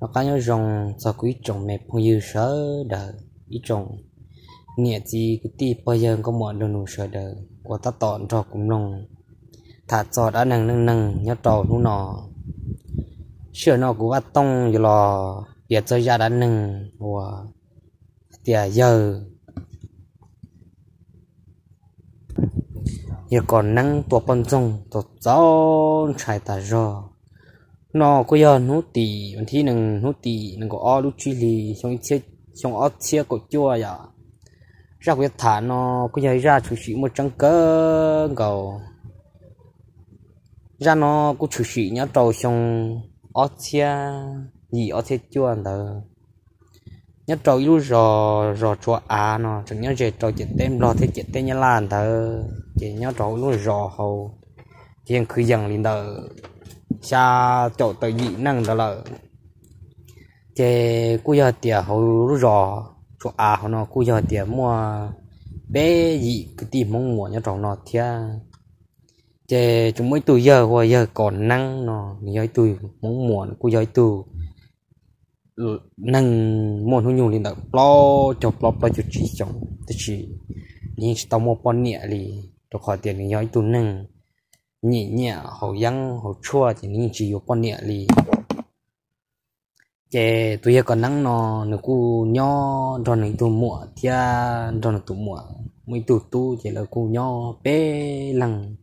nó có nhớ rằng sao quý chồng mẹ phong yêu sợ đời ý chồng nghĩa gì cái ti bây giờ có mọi đồ nụ sợ đời của ta tọn trò cũng nồng thả trò đã nằng nằng nằng nhớ trò nu nọ sửa nó cũng bắt tông rồi lò biệt cho gia đã nằng của tìa giờ giờ còn nắng tua con rong tua gió chạy ta rồi nó có giờ nó tì vấn thi nằng nó tì nằng có o lúc truy trong chiếc trong o chiếc cổ chua ya ra quyết thả nó có giờ ra chủ sĩ một trăng cơ cầu ra nó có chủ sĩ nhá trầu trong o chiếc gì o chiếc chua đó nhá trầu lúc rò rò chua à nó chẳng nhớ về trầu chuyện tên lo thế chuyện tên nhá lan đó chỉ nhá trầu lúc rò hầu chuyện cứ dần lên đời xa chỗ tự dị năng đó là chế cú giờ tiền hầu rõ chỗ à họ nó cú giờ tiền mua bé dị cái tìm mong muốn cho trong nó thia chế chúng mới tuổi giờ qua giờ còn năng nó giới tuổi mong muốn cú giới tuổi năng muốn hôn nhung lên đó lo cho lo lo cho chỉ chồng tức chỉ nhưng tao mua bón nhẹ thì tôi khỏi tiền thì giới tuổi năng nhẹ nhẹ hậu yang hậu chua thì nên chỉ có quan niệm li cái tụi còn nắng nó nó cu nho đòn này tụ mùa thia đòn này tụ mùa mới tụ tụ chỉ là cu nho bé lằng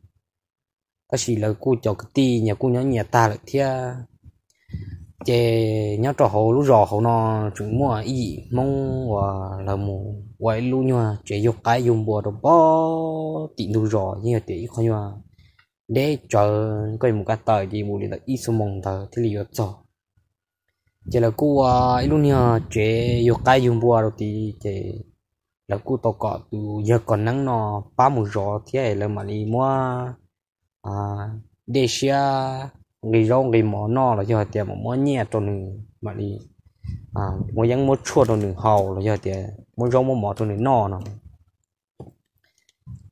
ta chỉ là cu cho cái ti nhà cu nho nhà ta là thia cái nhớ trò hồ lúc rò hồ nó chúng mùa ý mong và là mù quay lu nhòa chỉ dục cái dùng bùa đồ bó tịnh đủ rò như là tịnh khó nhòa để cho cái một cái tờ thì một là ít số mong tờ thì liệu cho chỉ là cô à lúc nha chế yêu cái dùng bùa rồi thì chế là cô tao có từ giờ còn nắng nó ba một gió thì là mà đi mua à để xe người rong người mỏ nó là cho tiền mà mua nhẹ cho nên mà đi à mua giống mua chua cho nên hầu là cho tiền mua rong mua mỏ cho nên nó nó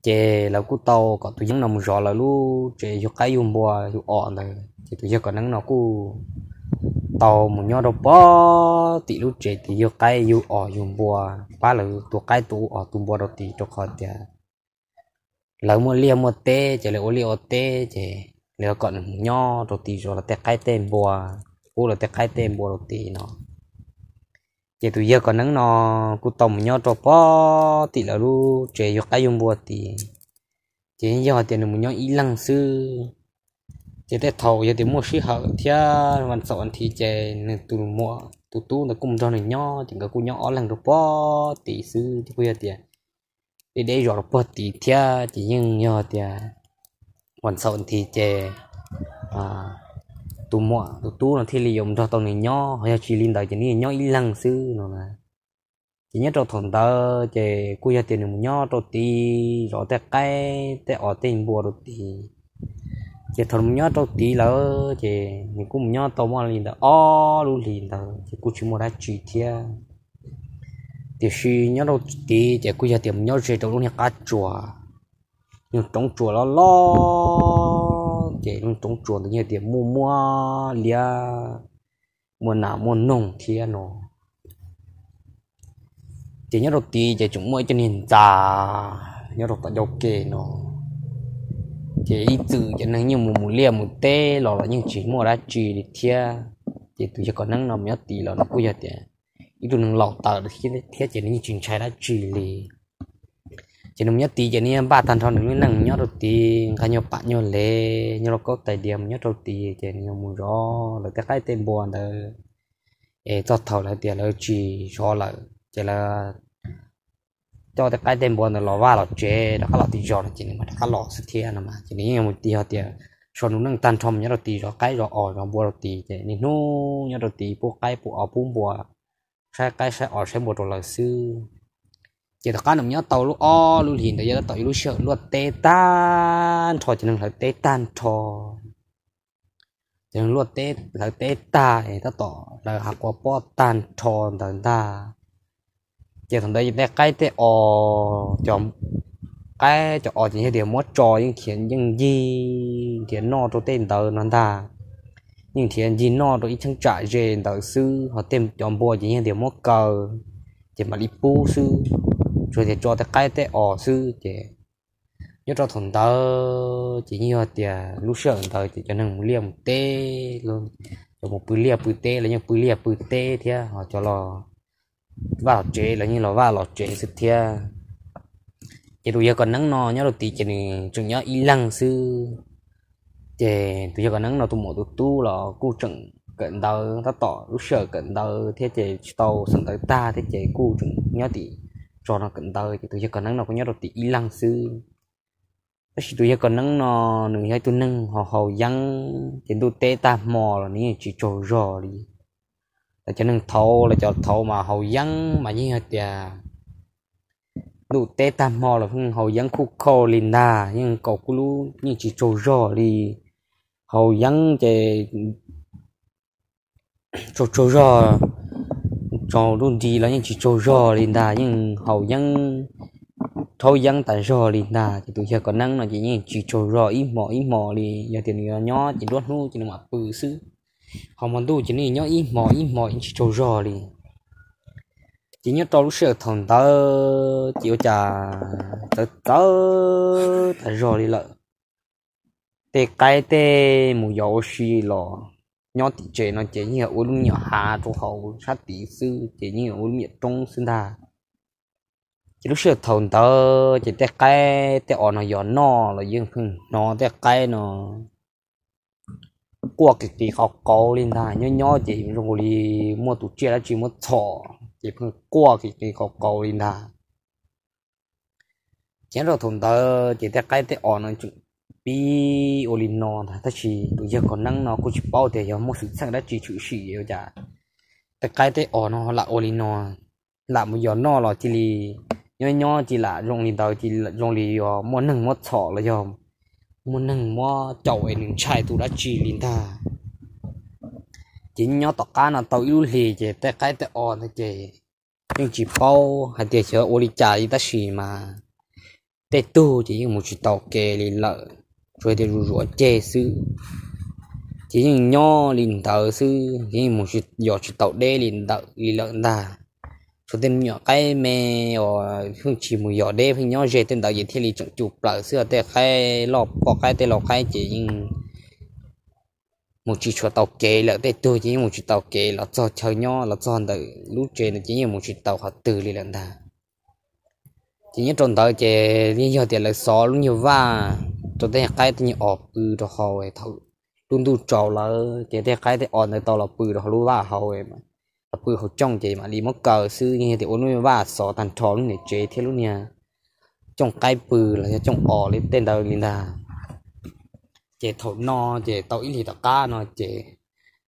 chế là cú tàu có tụi dân nằm rõ là lu chế cho cái dùng bùa dù ọ này thì tôi dân còn nắng nó cú tàu một nhau đâu bó tỷ lu chế thì cho cái dù ọ dùng bùa ba là tôi cái tụ ọ tụ bùa đâu thì cho khỏi tiền lỡ mua liêm mua tê chế là ô liêm ô tê chế lỡ còn nhau đâu thì cho là tê cái tên bùa cú là tê cái tên bùa đâu thì nó giờ tụi giờ còn nắng nó cụ tổng nhau trò po thì là lu trẻ dục tay dùng bùa thì chỉ giờ thì nó một nhau ý lăng sư chỉ để thầu giờ thì mua sỉ hở thia văn sọn thì chè nên tụi mua tụi tu nó cùng cho này nhau thì cái cụ nhau lăng được po thì sư thì bây tiền để để rồi po thì thia chỉ nhưng nhau tiền văn sọn thì chè à tu mọ tu tu là thi li dùng cho tao này nhỏ hay chỉ linh đời chỉ ni nhỏ ít lăng sư nó là chỉ nhớ cho thằng tơ chỉ cú gia tiền một nhỏ cho tí rõ tê cái tê ở tiền bùa rồi tí chỉ thằng nhỏ cho tí là chỉ mình cũng nhỏ tao mà linh đời ó luôn linh đời chỉ cú chỉ mua ra chỉ thia thì khi nhớ đâu tí chỉ cú gia tiền nhỏ chỉ đâu luôn nhà cá chùa nhưng trong chùa nó lo để nó trong chuồng thì để mua mua lia mua nào mua nông thì nó chỉ nhớ đầu tiên chỉ chúng mới cho nên ta nhớ đầu ta đâu kề nó chỉ ít từ chỉ năng như một một lia một tê lò là những chỉ mua đã chỉ để thia chỉ từ chỉ còn năng nào nhớ tí lò nó cũng giờ tiền ít lò ta được khi thia những chuyện trái đã chỉ liền chỉ nông nhất tí chỉ nên ba thằng thằng nông nặng nhớ đầu tí cả nhớ bạn nhớ lệ nhớ có tài điểm nhớ đầu tí chỉ nhớ mù rõ là các cái tên buồn đó ê cho thầu là tiền là chỉ cho là chỉ là cho các cái tên buồn là lo va lo chế đó các lo tí rõ chỉ nên mà các lo sự thiên mà chỉ nên nhớ một tí họ tiền cho nó nâng tan thom nhớ đầu tí rõ cái rõ ở rõ buồn đầu tí chỉ nên nô nhớ đầu tí bộ cái bộ ở bún buồn sai cái sai ở sai một đồ là sư giờ ta các nông nhớ tàu lu o lu hiền để giờ tàu lu sợ lu tê tan thò chỉ năng là tê tan thò chỉ năng lu tê là tê ta để ta tỏ là học qua po tan thò tận ta giờ thằng đây để cái tê o chọn cái cho ở những điều mất trò những thiền những gì thiền no cho tên tờ nó ta những thiền gì no cho ít chẳng trại về tờ sư họ tìm chọn bùa những điều mất cờ chỉ mà đi pu sư rồi thì cho tới cái tế ở sư thì nhớ cho thằng tớ chỉ như là thì lúc sợ tớ thì cho nên liềm tê luôn cho một bự liềm bự tê là như bự liềm bự tê thì họ cho lò vào chế là như lò vào lò chế sự thì chỉ tụi giờ còn nắng nò nhớ đầu tí chỉ chừng nhớ y lăng sư chỉ tụi giờ còn nắng nò tụi mổ tụi tu là cu trận cận đầu ta tỏ lúc sợ cận đầu thế chỉ tàu sẵn tới ta thế chỉ cu trận nhớ tí cho nó cận tới thì tôi sẽ còn năng nó có nhớ được tí y lăng sư thì tôi sẽ còn năng nó nửa hai tôi nâng họ họ dân trên tôi tê ta mò là ní chỉ trổ rò đi là cho nâng thâu là cho thâu mà họ dân mà như thế thì, đủ tê ta mò là không họ dân khu khô liền nà nhưng cậu cứ lú như chỉ trổ rò đi họ dân thì, trổ trổ rò cho luôn đi là những chỉ cho rò lên đà nhưng hầu nhân thôi dân tại rò lên đà thì tụi giờ có năng là chỉ những chỉ cho rò ít mò ít mò thì giờ tiền nhỏ nhỏ chỉ đốt luôn chỉ là mà bự xứ họ muốn tu chỉ nên nhỏ ít mỏ ít mỏ chỉ cho rò đi chỉ nhớ cho lúc sợ thằng ta chịu trả tớ tớ tại rò đi lợi tê cái tê mù dầu suy lò nhỏ tí chế nó chế như ô lùng nhỏ hà chỗ hậu sát tí sư chế như ô lùng nhỏ trong sinh ta chỉ lúc xưa thầu tớ chế té cái té ở nó giòn nó là dương phun nó té cái nó qua cái tí khó cố lên ta nhỏ nhỏ chỉ rồi đi mua tủ chia là chỉ mua thọ chế phun qua cái tí khó cố lên ta chỉ rồi thầu tớ chế té cái té ở nó bi olin non ta chỉ tụi giờ còn năng nó cũng chỉ bao để giờ một sự sang đã chỉ chủ sĩ giờ chả ta cái thế ở nó là olin non là một giờ nó lo chỉ li nhỏ nhỏ chỉ là rong lì đầu chỉ là rong lì giờ mua nâng mua sọ là giờ mua nâng mua chậu ấy nâng chai tụi đã chỉ lì ta chỉ nhớ tọt cá là tàu yêu lì chứ ta cái thế ở nó chứ nhưng chỉ bao hạt tiền chở olin chả ta chỉ mà tê tu chỉ một chút tàu kề lì lợi rồi thì rửa chè sư chỉ những nho liền tờ sư chỉ một chút giọt chút tàu đê liền tờ lì lợn ta số tiền nhỏ cái mè ở không chỉ một giọt đê phải nho dễ tiền tờ gì thì lì chọn chụp lại xưa tè khai lọ có khai tè lọ khai chỉ những một chút chuột tàu kê là tè tôi chỉ một chút tàu kê là cho chờ nho là cho tờ lúc chơi là chỉ những một chút tàu hạt từ lì lợn ta chỉ những tròn tờ chỉ những giọt tiền là xó luôn nhiều va ตนวเด็กใกล้ตัวนี้ออกปืนเขาไอ้ทั้งตุ้นดูจอแล้วเจ๊เด็กใกล้ตัวอ่อนในตัวเราปืนเขารู้ว่าเขาไอ้มาปืนเขาจ้องเจมาลีมักเกอซื้อเงี้ยแต่อ้นไม่ว่าสอตันทอลุเนี่ยเจ๊เทลุเนี่ยจ้องใกล้ปืนแล้วจ้องออกเลยเต้นดาวลินดาเจ๊ถนอเจ๊เตาอิลีตะก้านอเจ๊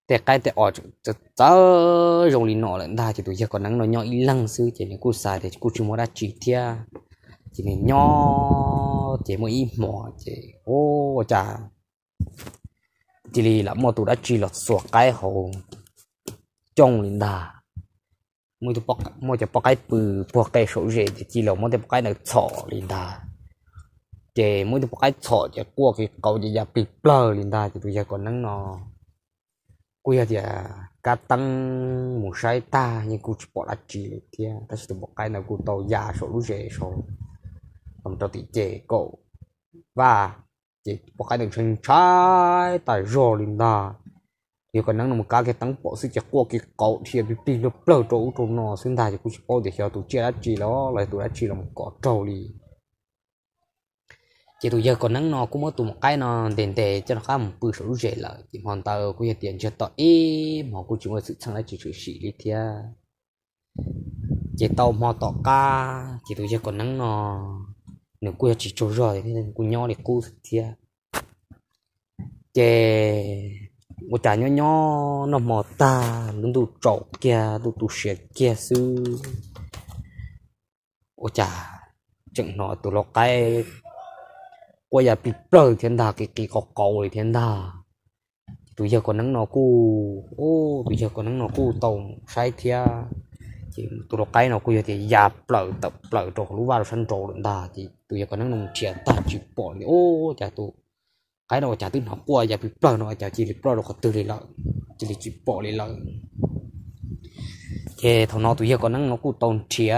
แต่ใกล้แต่ออกจะเจอโรงลินนอเลยได้จะตัวเยอะกว่านั้นเราย่อีลังซื้อ เจ๊เนี่ยกูสายแต่กูชิมว่าได้จีเทีย chỉ này nho chỉ mới mỏ chỉ ô chà chỉ lì là mò tụ đã chỉ lọt sổ cái hồ trong linh đà mỗi tụ bọc mỗi chỉ bọc cái bự bọc cái số rẻ thì chỉ là mỗi tụ bọc cái này sọ linh đà chỉ mỗi tụ bọc cái sọ chỉ qua cái cầu chỉ giáp bị blur linh đà chỉ tụi giờ còn nắng nó quê thì à, cá tăng một sai ta nhưng cũng chỉ bỏ lại chỉ thì ta sẽ bọc cái này cũng tàu già số rẻ số ông cho tí chế cổ và chỉ bỏ cái đường sinh trái tại rồi lên đó thì còn năng một cái cái tăng bộ sẽ chắc qua cái cổ thì bị tì nó bờ chỗ chỗ nó sinh ra thì cũng sẽ có để hiểu tụi chia đã chỉ đó lại tụi đã chỉ là một cỏ trâu đi chỉ tụi giờ còn năng nó cũng mới tụi một cái nó đền đề cho nó khá một bự số dễ lại chỉ hoàn toàn có thể tiền cho tao ý mà cũng chỉ là sự sang lại chỉ sự xỉ đi thia chỉ tàu mò tọt ca chỉ tụi giờ còn năng nó nếu cô chỉ cho rồi thì cô nhỏ thì cô kia, chè một trái nhỏ nhỏ nó mò ta luôn đủ trộn kia đủ đủ sẹt kia sư ô chà chừng nó tụ lọ cái qua giờ bị bơ thiên đà cái cái cọc cầu thì thiên đà tụi giờ còn nắng nó cu ô tụi giờ còn nắng nó cu tàu sai thia chỉ tụi cái nó cứ thì già bờ tập bờ trộn lũ vào sân trộn lên ta chỉ tụi còn năng nông chuyện ta chỉ bỏ ô chả tụi cái nó chả tin học qua chả bị bờ nó chả chỉ bị bờ nó từ đi lợ chỉ là chỉ bỏ đi lợ thế thằng nó tụi giờ còn năng nó cứ tồn chia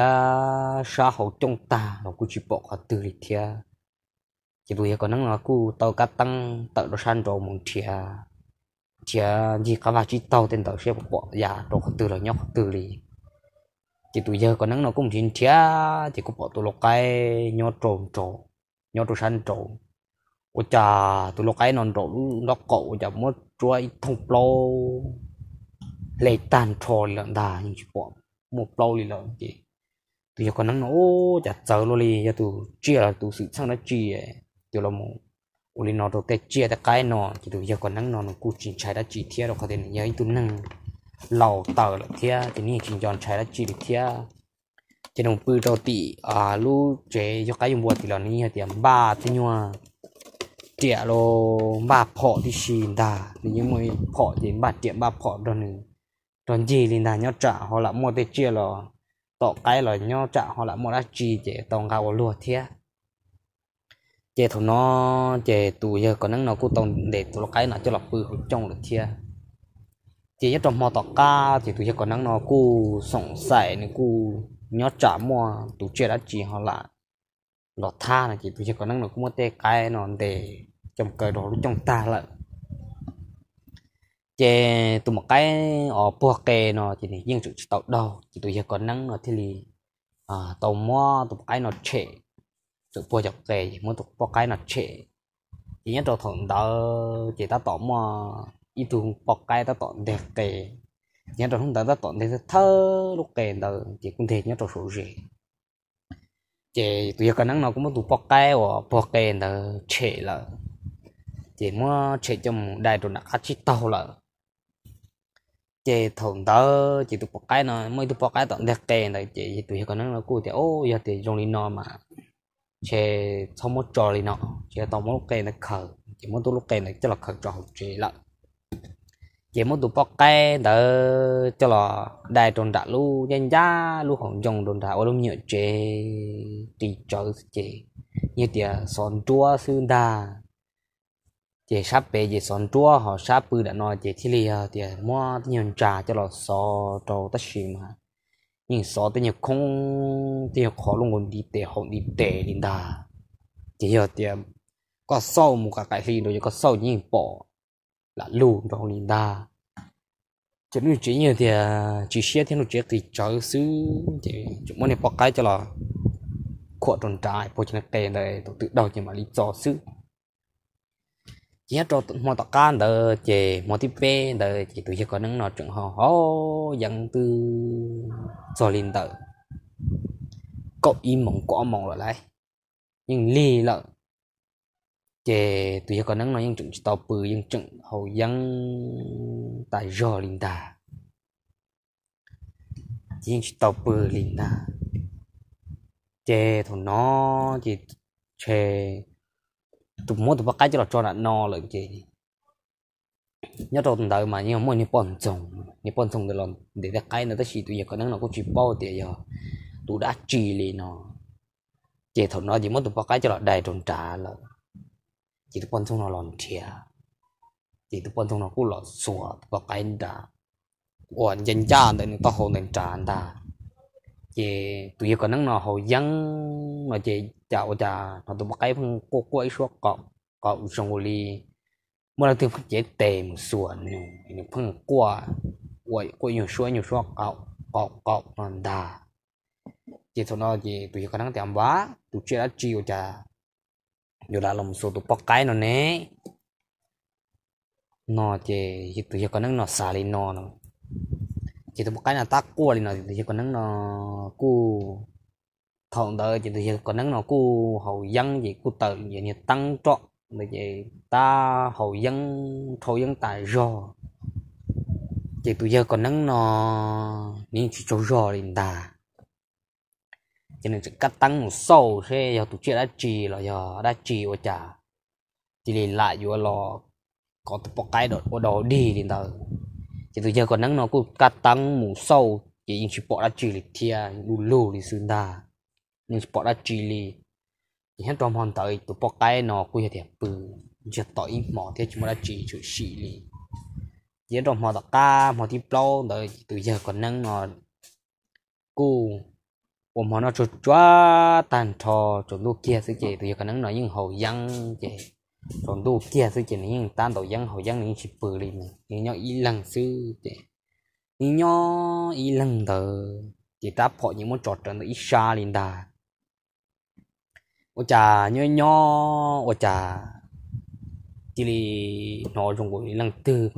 xã hội trong ta nó cứ chỉ bỏ còn từ đi thia chỉ tụi giờ còn năng nó cứ tàu cá tăng tàu nó săn trộn một thia thia gì cả ba chỉ tàu tên tàu sẽ bỏ già dạ, trộn từ là nhóc từ đi chỉ tụi giờ còn nắng nó cũng chín chia chỉ có bỏ tụi lộc cái nhô trộn trộn nhô trộn săn trộn ô chà tụi lộc cái non trộn nó cậu chả mất chuối thùng plo lệ tàn tròn lợn đà nhưng chỉ bỏ một plo lì lợn gì tụi giờ còn nắng nó ô chả chờ luôn lì giờ tụi chia là tụi sự sang nó chia tụi là một ô lì nó đầu tê chia ta cái nó chỉ tụi giờ còn nắng nó nó cũng chín trái đã chỉ thiệt rồi có thể nhớ tụi nắng lầu tờ là thia thì mình chỉ chọn trái là chỉ được thia chỉ đồng bự đầu tỷ à lu chế cho cái dùng bùa thì là ní ba thế nhưng mà trẻ ba phọ thì xin ta thì những mới phọ thì ba trẻ ba phọ đó nữa gì thì là nhau trả họ là mua tới chia là tọ cái là nhau trả họ là mua đã chi chế tông gạo lúa thia chế thằng nó chế tù còn năng nó cũng tông để tụ cái nó cho lọc bự trong được thia chỉ nhất trong mò tọt ca thì tôi tụi còn năng nó cu sòng sải này cu nhót trả mua tôi chơi đã chỉ họ là lọt tha này chỉ tôi tụi còn năng nó cũng mất tê cái nó để trong cờ đồ trong ta lại chè tụi một cái ở bùa kè nó chỉ này riêng chủ tàu đầu chỉ tụi còn năng nó thì lì à tàu mua tụi cái nó trễ tụi bùa chọc kè muốn tụi cái nó trễ chỉ nhất trong thằng đó chỉ ta tỏ mua ít tu bọc cái ta tọt đẹp kề nhà rồi không ta ta tọn đẹp thơ lúc kề ta chỉ cũng thể nhà rồi số gì chỉ tụi cái nắng nào cũng muốn tụ bọc cái và bọc kề ta chế là chỉ mua chế trong một đại đồ nạc khách tàu là chỉ thùng tớ chỉ tụ bọc cái nó mới tụ bọc cái tọt đẹp kề ta chỉ tụi cái nắng nào cũng thì ô giờ thì trong đi nọ mà chế xong một trò đi nọ chế tao một cái nó khờ chỉ muốn tôi lúc cái này chắc là khờ trò học chế lại chỉ muốn tụ bọc cái đỡ cho là đại tròn đã lu nhân gia lu hồng dùng tròn đã ở lúc nhựa chế thì cho chế như tiệt son chua sư đa chế sắp về chế son chua họ sắp bự đã nói chế thì liền tiệt mua nhân trà cho là so trâu tất xì mà nhưng so tới nhiều không tiệt khó luôn còn đi tệ hỏng đi tệ đến đa chế giờ tiệt có sâu một cái cái gì rồi có sâu nhìn bỏ là lù đó linh đa chỉ nuôi chỉ như thế, à, chỉ xe thì nó chỉ thì cho xứ thì chúng mình bỏ cái cho là khuất tròn trái bỏ cho nó kề này tổ tự đầu chỉ mà lý do xứ chỉ cho mọi tạc can đờ chỉ mọi tiếp về đờ chỉ tụi chỉ có những nó chuyện họ họ dân từ rồi lên đờ cậu im mong có mong lại nhưng lì lợn chế tùy có năng nói những chừng tàu bự những chừng hậu dân tại rò linh ta những tàu bự linh ta chế thằng nó chỉ chế tụi mốt tụi bắt cái cho là cho là no lợn chế nhớ đầu tuần đầu mà nhưng mà mua bận bọn chồng những bọn chồng để làm để cái cái nó tới chỉ tụi có năng nó có chỉ bao tiền giờ tụi đã chỉ lên nó chế thằng nó chỉ mốt tụi bắt cái cho là đầy tròn trả rồi chỉ tu quan trong nó lòn chia chỉ tu quan trong nó cũng lọt sủa và cái đã ổn dân cha nên tao hồ nên trả ta chỉ tụi con năng nó hậu dân nó chỉ chào cha nó tụi cái phong cô cô ấy suốt cọ cọ trong ly mà là tụi phong chế tề một xuồng nó phong qua quậy quậy nhiều suối nhiều suốt cọ cọ cọ nó đà chỉ thôi nó chỉ tụi con năng tiệm vá tụi chơi đã chiều cha อยู่ละลมสูตุปอกไก่นอเน่นอเจยิตุยก็นั่งนอสาลินอนจิตุปอกไก่น่ะตากัวลินอจิตุยก็นั่งนอกูทองเดอจิตุยก็นั่งนอกูหอยยังจิกูเตออย่างนี้ตั้งจ่อเลยจิตาหอยยังทอยยังตายรอจิตุยก็นั่งนอนี่ชิโจรอลินตา cho nên cắt tăng một sâu thế giờ tụi chị đã trì là giờ đã trì ở chả chỉ để lại vừa lo có tập cái đó ở đó đi liền tờ chỉ tụi giờ còn nắng nó cũng cắt tăng một sâu chỉ những chị bỏ đã trì liền thia lù lù liền xương đà nhưng chị bỏ đã trì liền thì hết toàn hoàn tới tụi bỏ cái nó cũng giờ đẹp bự giờ tội mỏ thế chúng đã trì chủ sĩ liền giờ hết toàn hoàn tất cả mọi tiếp lâu tới tụi giờ còn nắng nó cù 我们那就抓单车就路 kia 是姐，就有可能那用好养姐，就路 kia 是姐，你用单头养好养你去背哩嘛，你要一 lần 是姐，你要一 lần 的，姐打破你们抓真的一下哩哒。我家 nhỏ nhỏ 我家 chỉ là nói chung của lần từ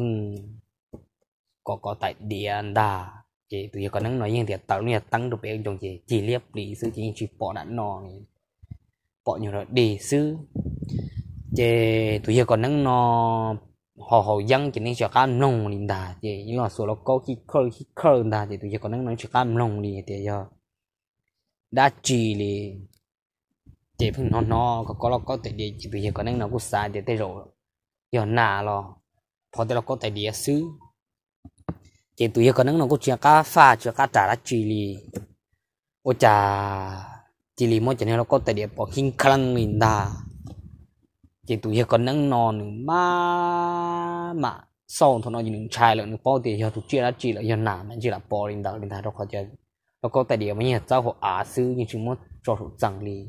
có có tại địa đà chị tụi có năng nói như thế tao nè tăng được bên trong chị chỉ liếp đi sư chỉ chỉ bỏ đã nọ bỏ nhiều rồi đi sư chị tụi có năng nó họ họ dân chỉ nên cho cá nông đi đà chị như là số nó có khi khơi khi khơi đà chị tụi có năng nói cho cá nông đi thì giờ đã chỉ đi chị phun nó nó có có nó có thể đi chị có năng nó cũng sai để tới rồi giờ nà lo พอแต่เราก็แต่เดียซื้อ chỉ tụi con nó có chuyện cá pha chuyện cá trả lại chỉ lì ô chả chỉ lì mỗi chuyện nó có tài địa bỏ kinh khăn mình đà chỉ tụi con nó non mà mà sau thôi nó những trai là nó bỏ thì giờ tụi chuyện là chỉ là giờ nam chỉ là bỏ linh đạo linh lên đó có chơi nó có tài địa mà nhà cháu họ á sư nhưng chúng mất cho tụi chẳng lì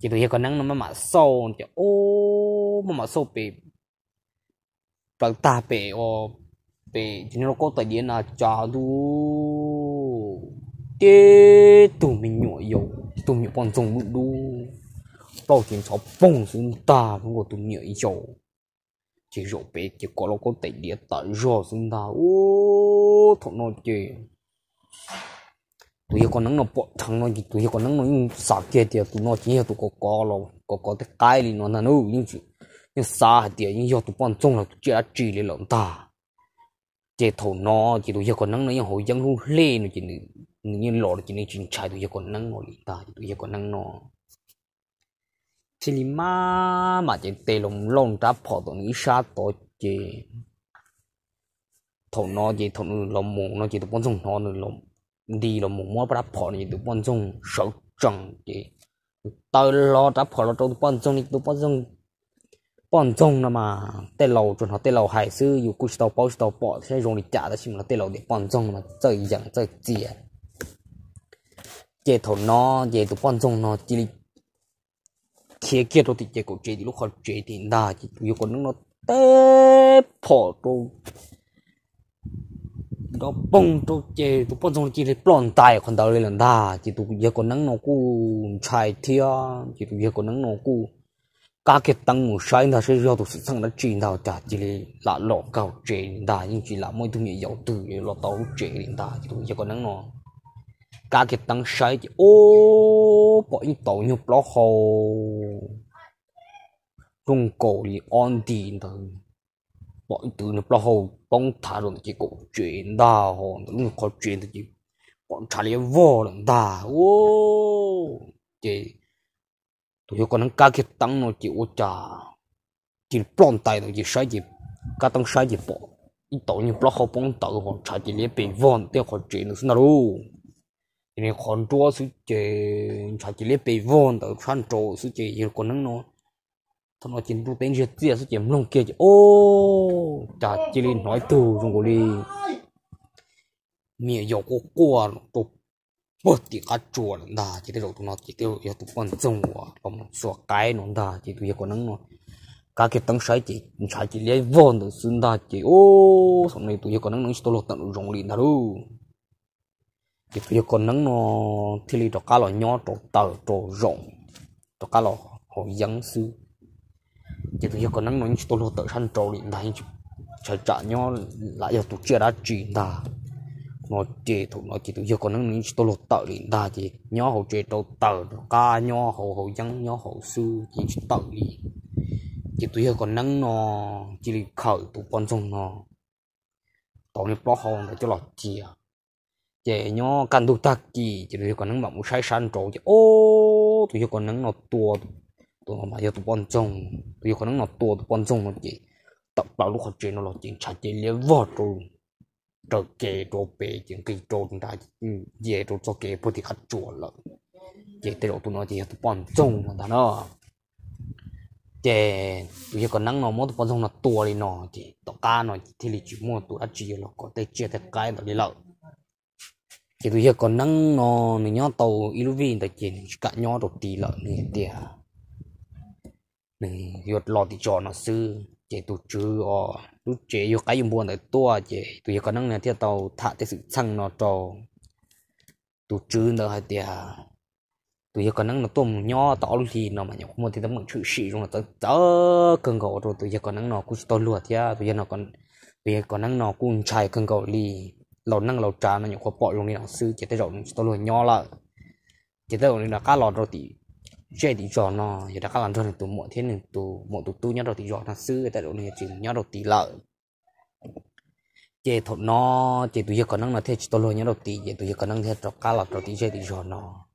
chỉ tụi con nó mà mà sau thì ô mà mà sau bị bằng ta bị ô bị chúng nó có tài điện là trả đu tê tụi mình nhỏ yếu tụi mình còn dùng đu đu tao tiền cháu bông xuống ta không có tụi nhỏ yếu chỉ rồi bé chỉ có nó có tài điện tại do xuống ta ô thằng nó chơi tụi con nắng nó bọt thằng nó gì tụi con nắng nó những sợ kia thì tụi nó chỉ tụi có có lo có có cái cái gì nó là nó nhưng nhưng xa thì nhưng giờ tụi bọn trông là chỉ là chỉ để lòng ta chế thổ nó chỉ tụi giờ còn năng nó như hồi dân luôn lê nó chỉ như lọ chỉ nên chuyện trai tụi giờ còn năng ngồi ta tụi giờ còn năng nó thì mà mà chỉ tê lồng lồng ta phò tụi nó xa tổ chế thổ nó chỉ thổ nó lồng mồm nó chỉ tụi bọn dùng nó nó lồng đi lồng mộng mua bắt bỏ nó chỉ tụi bọn dùng sợ chẳng chỉ tao lo ta bỏ lo tụi bọn dùng tụi bọn dùng bọn rong nó mà tê lầu chuẩn họ tê lầu hải sư dù cứ tàu bao tàu bỏ sẽ dùng để trả ra xin là tê lầu để bọn rong mà chơi dạng chơi chìa chế thổ nó chế tụ bọn rong nó chỉ kia kia thôi thì chế cổ chế thì lúc họ chế thì đa chỉ tụ yêu còn nó tê bỏ đồ đó bông tụ chế tụ bọn rong chỉ để bọn tài khoản đầu lên là đa chỉ tụ yêu còn nó nó cú chạy thia chỉ tụ yêu còn nó nó cú cả cái tăng một sai nó sẽ do tụ sự tăng nó chuyển đầu trả chỉ là là lọ cầu chuyển ta nhưng chỉ là mỗi thứ nhiều dầu từ lọ tàu chuyển đến ta chỉ tụi còn nắng nọ cả cái tăng sai chỉ ô bỏ những tàu nhục lọ hồ trung cổ thì an tiền thôi bỏ những từ nhục lọ hồ bóng thả rồi chỉ cổ chuyển ta họ lúc có chuyển thì chỉ bọn trả lại vô lần ta ô chỉ tôi có năng cá kia tăng nó chỉ ô trà chỉ plon tay nó chỉ sai chỉ cá tăng sai chỉ bỏ ít tàu như plon họ bóng tàu còn trái chỉ lấy bình vòn để họ chỉ nó xin đâu thì nên còn chúa sư chế trái chỉ lấy bình vòn để chăn trâu sư chế yêu con nắng nó thằng nó chỉ đủ tên gì tiếc sư chế mông kia chỉ ô trà chỉ lấy nói từ trong cổ cái miệng dọc của quả tục đó 不的个做了那，这个肉都那这个要都管中我，我们说该弄的，这都也可能弄。cả cái tăng sai chỉ sai chỉ lấy vốn được xin ta chỉ ô xong này tụi con nắng nắng tôi lột tận rộng liền đó chỉ tụi con nắng nó thì được cá lò nhỏ trộn tờ trộn rộng trộn cá lò hồ dân sư chỉ tụi con nắng chỉ tôi lột tận săn trộn liền đấy sai trả nhỏ lại giờ tụi chưa đã chỉ đó nó chế thủ nó chế thủ giờ còn năng tôi lột tờ liền ta chỉ nhỏ hậu chế tôi tờ ca nhỏ hậu hậu dân nhỏ hậu sư chỉ tợ đi chỉ tôi giờ còn nắng nó chỉ là khởi tụ quan trọng nó tao nên bỏ hòn để cho lọt chia chế nhỏ cần đủ tắc gì chỉ tôi còn nắng mà muốn sai san trộn chỉ ô tôi giờ còn nắng nó tua tôi mà giờ tụ quan trọng tôi giờ còn nắng nó tua tụ quan trọng nó chỉ tập bảo lúc học chế nó lọt chỉ chặt chế liều vọt rồi 这给着北京给着大，嗯，也着做给不的还做了，也得了多少钱都帮中了他了。这有个人呢，没得帮中了多的呢，这大家呢，这里就没多了，只有了个在接的改的了。这都有个人呢，你要到一路边的见，干鸟都低了，你的，你要老的叫那是，这都知哦。lúc chế yêu cái dùng buồn để tua chế tụi có năng này thì tàu thả cái sự xăng nó trò tụi chứ nữa hay tiệt tụi có năng nó tôm nho tỏ lúc gì nó mà nhỏ một thì tấm mực chữ sĩ rồi tớ tớ cần gỗ rồi tụi có năng nó cũng tao lùa thì tụi nó còn tụi có năng nó cũng chạy cần gỗ lì lầu năng lầu trà nó nhỏ có bỏ luôn đi nó sư chế tới rồi tao lùa nho lại chế tới rồi là cá lọt rồi thì chế thì cho nó giờ đã các bạn thôi thì tụ mỗi thế này tụ mỗi tụ tu nhau đầu thì cho nó sư tại độ này chỉ nhau đầu tỷ lợi chế thọ nó chế tụ giờ còn năng là thế chỉ tôi lôi nhau đầu tỷ chế tụ giờ còn năng thế cho cá lọt đầu tỷ chế thì cho nó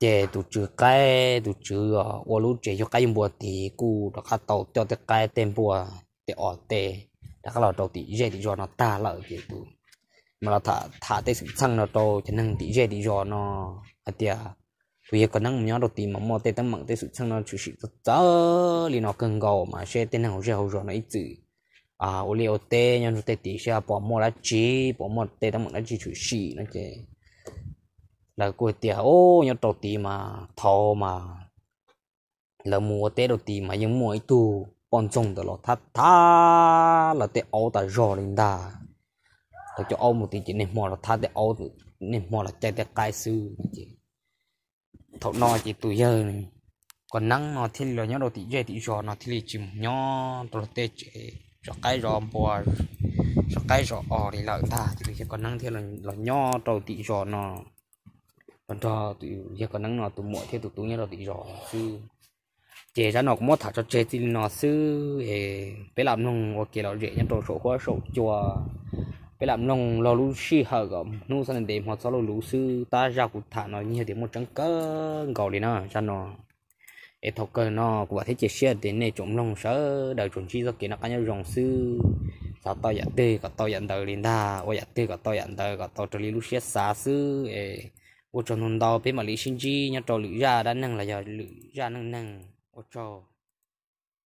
chế tụ chữ cái tụ chữ ô ờ, lú chế cho cái dùng bùa thì cú đó các tàu cho cái cái tem bùa để ở tê đã các lọt đầu tỷ chế thì cho nó ta lợi chế tụ mà là thả thả tê sự sang nó to cho năng tỷ chế thì cho nó à tiệt vì có năng nhớ đầu tiên mà mò tê tăng mạng tê sự sang nó chủ sĩ tớ tớ li nó cần gầu mà xe tên nào giàu rồi nó ít chữ à ô liu tê nhân tê tí xe bỏ mò lá chi bỏ mò tê tăng mạng lá chi chủ sĩ nó chê là cuối tiệc ô nhớ đầu tiên mà thò mà là mua tê đầu tiên mà những mua ít tu bọn chúng đó là thắt thà là tê ô ta rồi lên ta cho ô một tí chỉ nên mò là thắt tê ô nên mò là chạy tê cái sư chứ thọ no chỉ tụi giờ còn nắng nó thì là nhớ đầu tí dễ tí gió nó thì là chìm nhớ đầu tê cho cái gió bò cho cái gió ở thì là ta thì còn nắng thì là là nhớ đầu tí gió nó còn cho tụi giờ còn nắng nó tụi muội thì tụi tụi nhớ đầu tí gió chứ chế ra nó cũng mất thả cho chế thì nó sư để làm nông ok là dễ nhất đồ số khóa số chùa bây làm nông lo lú xí hở gom nô sang đêm họ sau lo lú sư ta ra cụ thả nó như thế một trăng cỡ gò đi nó cho nó để thọc cơ nó của thế chế xe đến này trộm nông sợ đầu chuẩn chi do kia nó cá nhân dòng sư sao tao nhận dạ tê cả tao nhận dạ đời liền đa ô nhận tê cả tao nhận dạ đời cả tao trở lú xe xa sư ô cho nông đau bên mà lý sinh chi nhá trò lũ ra đã nâng là giờ lũ ra nâng nâng ô cho